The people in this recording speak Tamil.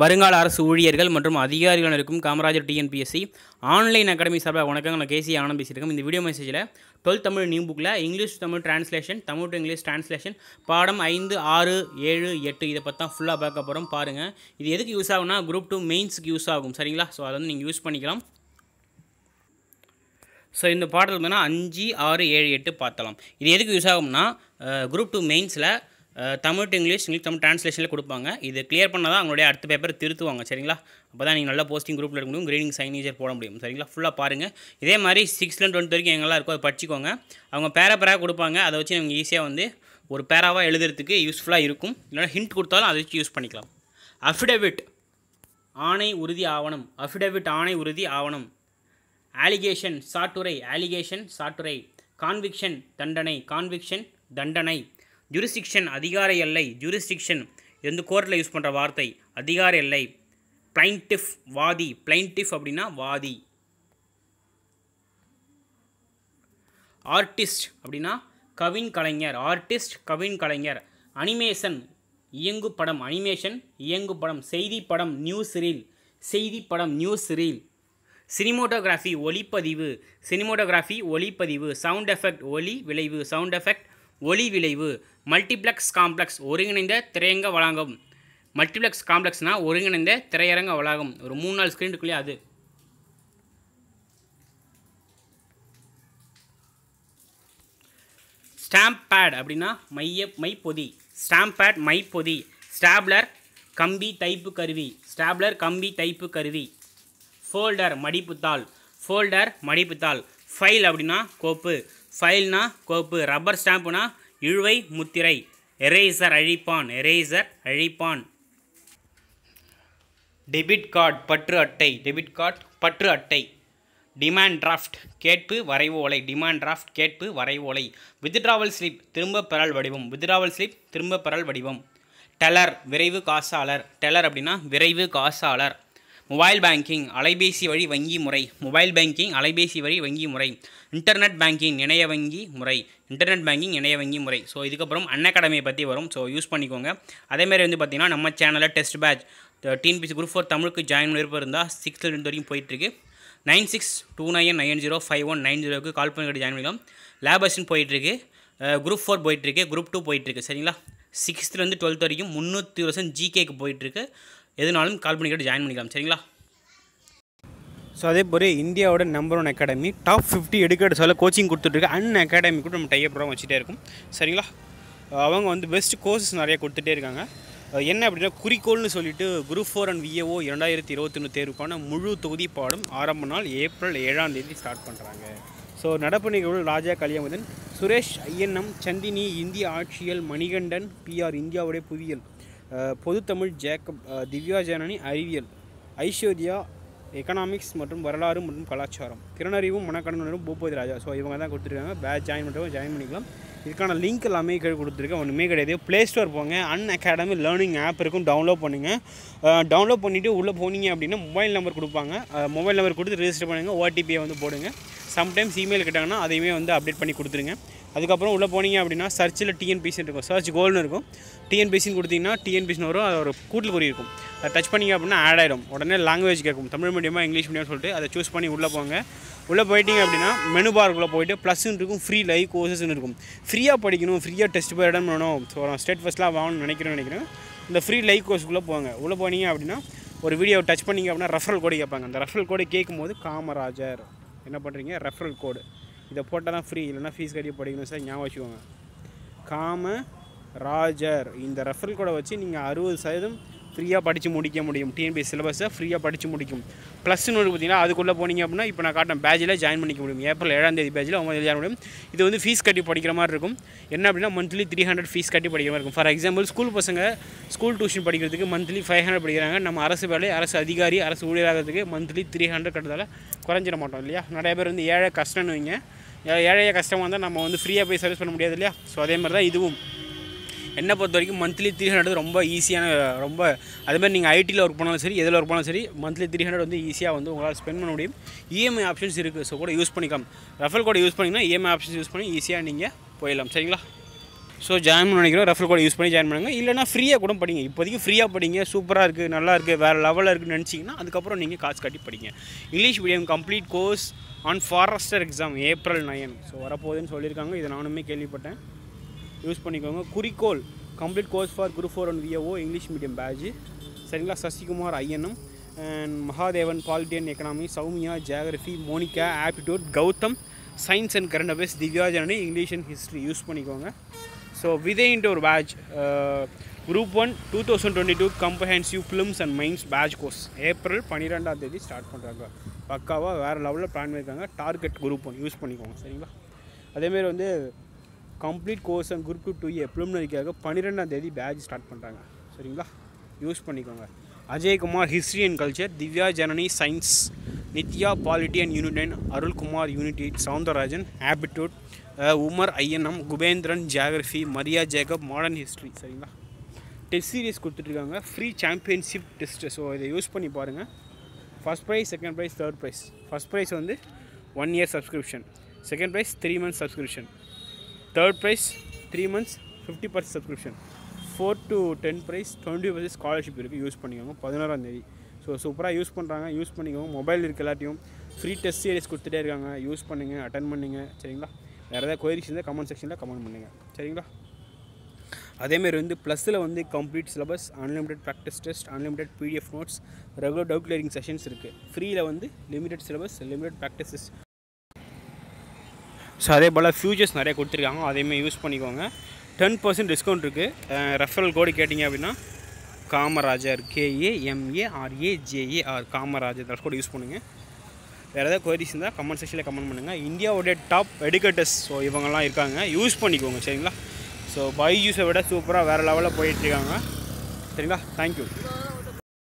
வருங்கால அரசு ஊழியர்கள் மற்றும் அதிகாரிகள் இருக்கும் காமராஜர் டிஎன்பிஎஸ்சி ஆன்லைன் அகாடமி சார்பாக வணக்கம் நான் கேசி ஆனந்த் பேசியிருக்கோம் இந்த வீடியோ மெசேஜில் டுவெல் தமிழ் நியூ புக்கில் English Tamil translation Tamil to English translation பாடம் ஐந்து ஆறு ஏழு எட்டு இதை பற்றி தான் ஃபுல்லாக பார்க்க போகிறோம் பாருங்கள் இது எதுக்கு யூஸ் ஆகும்னா குரூப் டூ மெயின்ஸுக்கு யூஸ் ஆகும் சரிங்களா ஸோ அதை வந்து நீங்கள் யூஸ் பண்ணிக்கலாம் ஸோ இந்த பாடல் பார்த்தீங்கன்னா அஞ்சு ஆறு ஏழு எட்டு பார்த்தலாம் இது எதுக்கு யூஸ் ஆகும்னா குரூப் டூ மெயின்ஸில் Tamil to English English Tamil ட்ரான்ஸ்லேஷனில் கொடுப்பாங்க இது கிளியர் பண்ணால் தான் அவங்களுடைய அடுத்த பேப்பர் திருத்துவாங்க சரிங்களா அப்போ தான் நீங்கள் நல்லா போஸ்டிங் குரூப்பில் இருக்க முடியும் கிரீனிங் சைனேஜர் போட முடியும் சரிங்களா ஃபுல்லாக பாருங்கள் இதே மாதிரி சிக்ஸ்த்லேருந்து டுவெல்த் வரைக்கும் எங்கெல்லாம் இருக்கோ அதை படிச்சுக்கோங்க அவங்க பேரா பேராக கொடுப்பாங்க அதை வச்சு நீங்கள் ஈஸியாக வந்து ஒரு பேராவாக எழுதுறதுக்கு யூஸ்ஃபுல்லாக இருக்கும் இல்லைனா ஹிண்ட் கொடுத்தாலும் அதை வச்சு யூஸ் பண்ணிக்கலாம் அஃபிடேவிட் ஆணை உறுதி ஆவணம் அஃபிடவிட் ஆணை உறுதி ஆவணம் ஆலிகேஷன் சாட்டுரை ஆலிகேஷன் சாட்டுரை கான்விக்ஷன் தண்டனை கான்விக்ஷன் தண்டனை ஜூரிஸ்டிக்ஷன் அதிகார எல்லை ஜூரிஸ்டிக்ஷன் எந்த கோர்ட்டில் யூஸ் பண்ணுற வார்த்தை அதிகார எல்லை பிளைன்டிஃப் வாதி பிளைன்டிஃப் அப்படின்னா வாதி ஆர்டிஸ்ட் அப்படின்னா கவின் கலைஞர் ஆர்டிஸ்ட் கவின் கலைஞர் அனிமேஷன் இயங்கு படம் அனிமேஷன் இயங்கு படம் செய்தி படம் நியூஸ் ரீல் செய்தி படம் நியூஸ் ரீல் சினிமோட்டோகிராஃபி ஒளிப்பதிவு சினிமோட்டோகிராஃபி ஒளிப்பதிவு சவுண்ட் எஃபெக்ட் ஒலி விளைவு சவுண்ட் எஃபெக்ட் ஒளி விளைவு மல்டிப்ளெக்ஸ் காம்ப்ளெக்ஸ் ஒருங்கிணைந்த திரையங்க வளாகம் மல்டிப்ளெக்ஸ் காம்ப்ளெக்ஸ்னால் ஒருங்கிணைந்த திரையரங்க வளாகம் ஒரு மூணு நாள் ஸ்க்ரீனுக்குள்ளேயே அது ஸ்டாம்ப் பேட் அப்படின்னா மைய மைப்பொதி ஸ்டாம்ப் பேட் மைப்பொதி ஸ்டாப்லர் கம்பி தைப்பு கருவி ஸ்டாப்லர் கம்பி தைப்பு கருவி ஃபோல்டர் மடிப்புத்தாள் ஃபோல்டர் மடிப்புத்தாள் ஃபைல் அப்படின்னா கோப்பு ஃபைல்னா கோப்பு ரப்பர் ஸ்டாம்புனா இழுவை முத்திரை எரேசர் அழிப்பான் எரேசர் அழிப்பான் டெபிட் கார்டு பற்று அட்டை டெபிட் கார்டு பற்று அட்டை டிமாண்ட் டிராஃப்ட் கேட்பு வரைவு ஓலை டிமாண்ட் டிராஃப்ட் கேட்பு வரைவு ஓலை வித்ட்ராவல் ஸ்லிப் திரும்ப பெறல் வடிவம் வித்ட்ராவல் ஸ்லிப் திரும்ப பெறல் வடிவம் டெலர் விரைவு காசாளர் டெலர் அப்படின்னா விரைவு காசாளர் மொபைல் பேங்கிங் அலைபேசி வழி வங்கி முறை மொபைல் பேங்கிங் அலைபேசி வழி வங்கி முறை இன்டர்நெட் பேங்கிங் இணைய வங்கி முறை இன்டர்நெட் பேங்கிங் இணைய வங்கி முறை ஸோ இதுக்கப்புறம் அன்னகடமையை பற்றி வரும் ஸோ யூஸ் பண்ணிக்கோங்க அதேமாதிரி வந்து பார்த்திங்கன்னா நம்ம சேனலில் test batch TNPSC group four தமிழுக்கு ஜாயின் விருப்பம் இருந்தால் சிக்ஸ்த் ரெண்டு வரைக்கும் போயிட்டுருக்கு nine six two nine nine zero five one nine ஜீரோக்கு கால் பண்ணி ஜாயின் பண்ணிக்கலாம் லேப் அசின் போயிட்டுருக்கு குரூப் ஃபோர் போயிட்டுருக்கு குரூப் டூ போயிட்டுருக்கு சரிங்களா சிக்ஸ்த்துலேருந்து டுவெல்த் வரைக்கும் முந்நூற்றி பர்சன்ட் ஜிகேக்கு போயிட்டுருக்கு எதுனாலும் கால் பண்ணிக்கிட்டு ஜாயின் பண்ணிக்கலாம் சரிங்களா ஸோ அதே போல இந்தியாவோட number one academy top fifty எடுக்கிற சொல்ல கோச்சிங் இருக்கு அன் அகாடமி கூட நம்ம டைய ப்ரோக்ராம் வச்சுட்டே இருக்கும் சரிங்களா அவங்க வந்து பெஸ்ட் கோர்சஸ் நிறையா கொடுத்துட்டே இருக்காங்க என்ன அப்படின்னா குறிக்கோள்னு சொல்லிட்டு குரூப் ஃபோர் அண்ட் விஏஓ இரண்டாயிரத்தி இருபத்தொன்று தேர்வுக்கான முழு தொகுதி பாடம் ஆரம்ப நாள் ஏப்ரல் ஏழாம் தேதி ஸ்டார்ட் பண்ணுறாங்க ஸோ நடப்பு நிகழ்வு ராஜா கலியமுதன் சுரேஷ் ஐஎன்எம் சந்தினி இந்திய ஆட்சியல் மணிகண்டன் பிஆர் இந்தியாவுடைய புவியியல் பொதுத்தமிழ் ஜேக்கப் திவ்யா ஜனனி அறிவியல் ஐஸ்வர்யா எக்கனாமிக்ஸ் மற்றும் வரலாறு மற்றும் கலாச்சாரம் திறனறிவும் மனக்கடனும் பூபதி ராஜா ஸோ இவங்க தான் கொடுத்துருக்காங்க பே ஜாயின் பண்ணுறவங்க ஜாயின் பண்ணிக்கலாம் இதுக்கான லிங்க் எல்லாமே கீழே கொடுத்துருக்கேன் ஒன்றுமே கிடையாது ப்ளே ஸ்டோர் போங்க அன் அகாடமி லேர்னிங் ஆப் இருக்கும் டவுன்லோட் பண்ணுங்கள் டவுன்லோட் பண்ணிவிட்டு உள்ளே போனீங்க அப்படின்னா மொபைல் நம்பர் கொடுப்பாங்க மொபைல் நம்பர் கொடுத்து ரிஜிஸ்டர் பண்ணுங்கள் ஓடிபியை வந்து போடுங்க சம்டைம்ஸ் இமெயில் கேட்டாங்கன்னா அதையுமே வந்து அப்டேட் பண்ணி கொடுத்துருங்க அதுக்கப்புறம் உள்ளே போனீங்க அப்படின்னா சர்ச்சில் டிஎன்பிசின்னு இருக்கும் சர்ச் கோல்னு இருக்கும் டிஎன்பிசின்னு கொடுத்தீங்கன்னா டிஎன்பிசின்னு வரும் அது ஒரு கூட்டில் குறி இருக்கும் அதை டச் பண்ணிங்க அப்படின்னா ஆட் ஆயிடும் உடனே லாங்குவேஜ் கேட்கும் தமிழ் மீடியமாக இங்கிலீஷ் மீடியம் சொல்லிட்டு அதை சூஸ் பண்ணி உள்ளே போங்க உள்ளே போயிட்டீங்க அப்படின்னா மெனு பார்க்குள்ளே போயிட்டு ப்ளஸ்ன்னு இருக்கும் ஃப்ரீ லைவ் கோர்சஸ்ன்னு இருக்கும் ஃப்ரீயாக படிக்கணும் ஃப்ரீயாக டெஸ்ட் போய் அட்டன் பண்ணணும் ஸோ நான் ஸ்டேட் ஃபஸ்ட்லாம் வாங்கணும்னு நினைக்கிறேன் நினைக்கிறேன் இந்த ஃப்ரீ லைவ் கோர்ஸ்க்குள்ளே போங்க உள்ளே போனீங்க அப்படின்னா ஒரு வீடியோ டச் பண்ணிங்க அப்படின்னா ரெஃபரல் கோடு கேட்பாங்க அந்த ரெஃபரல் கோடு கேட்கும்போது காமராஜர் என்ன பண்ணுறீங்க ரெஃபரல் கோடு இதை போட்டால் தான் ஃப்ரீ இல்லைனா ஃபீஸ் கட்டி படிக்கணும் சார் ஞாபகம் வச்சுக்கோங்க காம ராஜர் இந்த ரெஃபரல் கூட வச்சு நீங்கள் அறுபது சதவீதம் ஃப்ரீயாக படித்து முடிக்க முடியும் டிஎன்பிஎஸ் சிலபஸை ஃப்ரீயாக படித்து முடிக்கும் ப்ளஸ்னு ஒன்று பார்த்தீங்கன்னா அதுக்குள்ளே போனீங்க அப்படின்னா இப்போ நான் காட்டேன் பேஜில் ஜாயின் பண்ணிக்க முடியும் ஏப்ரல் ஏழாம் தேதி பேஜில் ஒம்பது ஜாயின் முடியும் இது வந்து ஃபீஸ் கட்டி படிக்கிற மாதிரி இருக்கும் என்ன அப்படின்னா மந்த்லி த்ரீ ஹண்ட்ரட் ஃபீஸ் கட்டி படிக்கிற மாதிரி இருக்கும் ஃபார் எக்ஸாம்பிள் ஸ்கூல் பசங்க ஸ்கூல் டியூஷன் படிக்கிறதுக்கு மந்த்லி ஃபைவ் ஹண்ட்ரட் படிக்கிறாங்க நம்ம அரசு வேலை அரசு அதிகாரி அரசு ஊழியராகிறதுக்கு மந்த்லி த்ரீ ஹண்ட்ரட் கட்டுறதால குறைஞ்சிட மாட்டோம் இல்லையா நிறைய பேர் வந்து ஏழை கஷ்டம்னு வைங்க ஏழைய கஸ்டமர் வந்தால் நம்ம வந்து ஃப்ரீயாக போய் சர்வீஸ் பண்ண முடியாது இல்லையா ஸோ அதே மாதிரி தான் இதுவும் என்னை பொறுத்த வரைக்கும் மந்த்லி த்ரீ ஹண்ட்ரட் ரொம்ப ஈஸியான ரொம்ப அதுமாதிரி நீங்கள் ஐடியில் ஒர்க் பண்ணாலும் சரி எதில் ஒர்க் பண்ணாலும் சரி மந்த்லி த்ரீ ஹண்ட்ரட் வந்து ஈஸியாக வந்து உங்களால் ஸ்பெண்ட் பண்ண முடியும் இஎம்ஐ ஆப்ஷன்ஸ் இருக்குது ஸோ கூட யூஸ் பண்ணிக்கலாம் ரஃபல் கூட யூஸ் பண்ணிங்கன்னா இஎம்ஐ ஆப்ஷன்ஸ் யூஸ் பண்ணி ஈஸியாக நீங்கள் போயிடலாம் சரிங்களா ஸோ ஜாயின் பண்ண நினைக்கிறோம் ரெஃபர் கோட் யூஸ் பண்ணி ஜாயின் பண்ணுங்கள் இல்லைனா ஃப்ரீயாக கூட படிங்க இப்போதைக்கு ஃப்ரீயாக படிங்க சூப்பராக இருக்குது நல்லா இருக்குது வேறு லெவலில் இருக்குதுன்னு நினச்சிங்கன்னா அதுக்கப்புறம் நீங்கள் காசு கட்டி படிங்க English medium complete course on forester exam April nine so வரப்போகுதுன்னு சொல்லியிருக்காங்க இதை நானுமே கேள்விப்பட்டேன் யூஸ் பண்ணிக்கோங்க குறிக்கோள் complete course for group four one VO English medium batch சரிங்களா சசிகுமார் ஐயனும் அண்ட் மகாதேவன் பாலிட்டியன் economy Soumya geography Monica aptitude Gautam science and current affairs திவ்யாஜனி இங்கிலீஷ் அண்ட் ஹிஸ்ட்ரி யூஸ் பண்ணிக்கோங்க So Viday Indoor Badge uh, Group 1 2022 Comprehensive Films and Minds Badge Course April பன்னிரெண்டாம் தேதி ஸ்டார்ட் பண்ணுறாங்க பக்காவாக வேறு லெவலில் பிளான் பண்ணியிருக்காங்க டார்கெட் குரூப் ஒன் யூஸ் பண்ணிக்கோங்க சரிங்களா அதேமாரி வந்து complete course and group two two A ப்ரிலிமினரிக்காக பன்னிரெண்டாம் தேதி பேட்ச் ஸ்டார்ட் பண்ணுறாங்க சரிங்களா யூஸ் பண்ணிக்கோங்க Ajaykumar history and culture Divya Janani science Nithya polity and unit nine Arulkumar unit eight Soundararajan aptitude Umar ஐயனம் Kubendran geography Maria Jacob modern history சரிங்களா டெஸ்ட் சீரீஸ் கொடுத்துட்ருக்காங்க ஃப்ரீ சாம்பியன்ஷிப் டெஸ்ட்டு ஸோ இதை யூஸ் பண்ணி பாருங்கள் first prize second prize third prize first prize வந்து one year subscription second prize three months subscription third prize three months fifty percent subscription four to ten prize twenty percent scholarship இருக்குது யூஸ் பண்ணிக்கோங்க தேதி ஸோ சூப்பராக யூஸ் பண்ணுறாங்க யூஸ் பண்ணிக்கோங்க மொபைல் இருக்க எல்லாத்தையும் ஃப்ரீ டெஸ்ட் சீரிஸ் கொடுத்துட்டே இருக்காங்க யூஸ் பண்ணுங்கள் அட்டன் பண்ணுங்கள் சரிங்களா வேறு ஏதாவது கொயரிஸ் இருந்தால் கமெண்ட் செக்ஷனில் கமெண்ட் பண்ணுங்கள் சரிங்களா அதேமாரி வந்து ப்ளஸில் வந்து complete syllabus unlimited practice test unlimited PDF notes regular doubt clearing sessions இருக்குது ஃப்ரீயில் வந்து limited syllabus limited practices so அதே போல் ஃபியூச்சர்ஸ் நிறைய கொடுத்துருக்காங்க அதேமாதிரி யூஸ் பண்ணிக்கோங்க டென் பர்சன்ட் டிஸ்கவுண்ட் இருக்குது ரெஃபரல் கோடு கேட்டிங்க அப்படின்னா காமராஜர் கேஏஎம்ஏஆர்ஏஜேஏஆர் காமராஜர் கூட யூஸ் பண்ணுங்கள் வேறு ஏதாவது கொரிஸ் இருந்தால் கமெண்ட் செக்ஷனில் கமெண்ட் பண்ணுங்கள் இந்தியாவுடைய டாப் எடுக்கேட்டர்ஸ் ஸோ இவங்கெல்லாம் இருக்காங்க யூஸ் பண்ணிக்கோங்க சரிங்களா ஸோ பை யூஸை விட சூப்பராக வேறு லெவலில் போயிட்டுருக்காங்க சரிங்களா தேங்க்யூ